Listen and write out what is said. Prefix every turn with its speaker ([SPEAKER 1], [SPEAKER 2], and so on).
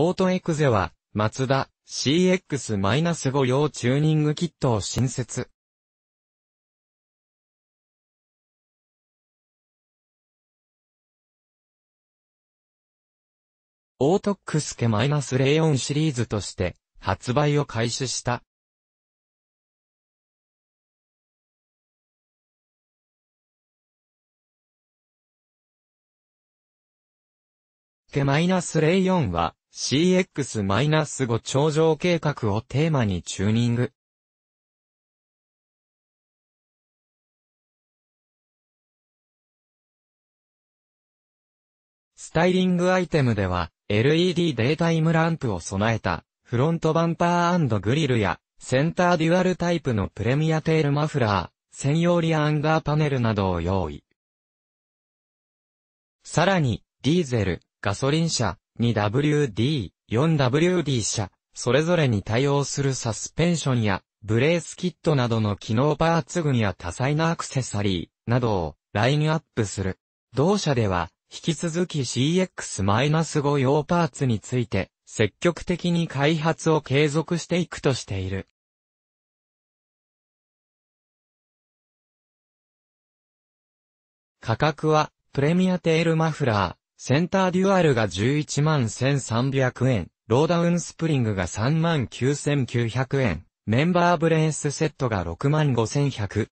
[SPEAKER 1] オートエクゼは、マツダ CX-5 用チューニングキットを新設。オートックスケオンシリーズとして発売を開始した。ケマイナスレオンは CX-5 頂上計画をテーマにチューニング。
[SPEAKER 2] スタイリングアイテムでは、LED データイムランプを備えた、フロントバンパーグリルや、センターデュアルタイプのプレミアテールマフラー、専用リアンガーパネルなどを用意。さらに、ディーゼル、ガソリン車、2WD、4WD 車、それぞれに対応するサスペンションや、ブレースキットなどの機能パーツ群や多彩なアクセサリーなどをラインアップする。同社では、引き続き CX-5 用パーツについて、積極的に開発を継続していくとしている。価格は、プレミアテールマフラー、センターデュアルが11万1300円、ローダウンスプリングが3万9900円、メンバーブレースセットが6万5100